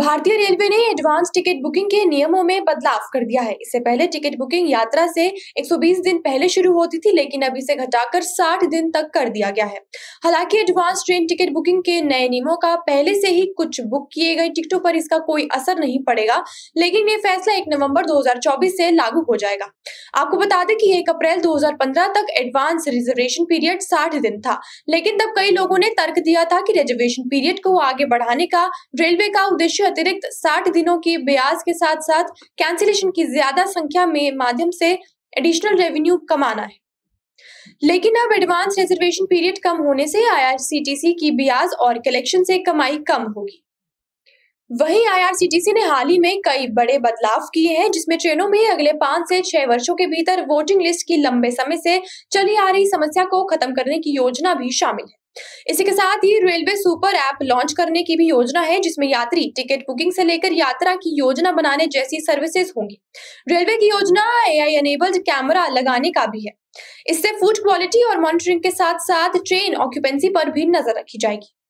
भारतीय रेलवे ने advance ticket booking के नियमों में बदलाव कर दिया है इससे पहले टिकट बुकिंग यात्रा से 120 दिन पहले शुरू होती थी लेकिन अब इसे घटाकर 60 दिन तक कर दिया गया है हालांकि एडवांस ट्रेन टिकट बुकिंग के नए नियमों का पहले से ही कुछ बुक किए गए टिकटों पर इसका कोई असर नहीं पड़ेगा लेकिन ये फैसला एक नवम्बर दो से लागू हो जाएगा आपको बता दें कि एक अप्रैल दो तक एडवांस रिजर्वेशन पीरियड साठ दिन था लेकिन तब कई लोगों ने तर्क दिया था कि रिजर्वेशन पीरियड को आगे बढ़ाने का रेलवे का उद्देश्य अतिरिक्त 60 दिनों की ब्याज के साथ साथ कैंसिलेशन की ज्यादा संख्या में माध्यम से एडिशनल रेवेन्यू कमाना है लेकिन अब एडवांस रिजर्वेशन पीरियड कम होने से आई की ब्याज और कलेक्शन से कमाई कम होगी वहीं आईआरसीटीसी ने हाल ही में कई बड़े बदलाव किए हैं जिसमें ट्रेनों में अगले पांच से छह वर्षों के भीतर वोटिंग लिस्ट की लंबे समय से चली आ रही समस्या को खत्म करने की योजना भी शामिल है इसी के साथ ही रेलवे सुपर ऐप लॉन्च करने की भी योजना है जिसमें यात्री टिकट बुकिंग से लेकर यात्रा की योजना बनाने जैसी सर्विसेज होंगी रेलवे की योजना एआई एनेबल्ड कैमरा लगाने का भी है इससे फूड क्वालिटी और मॉनिटरिंग के साथ साथ ट्रेन ऑक्यूपेंसी पर भी नजर रखी जाएगी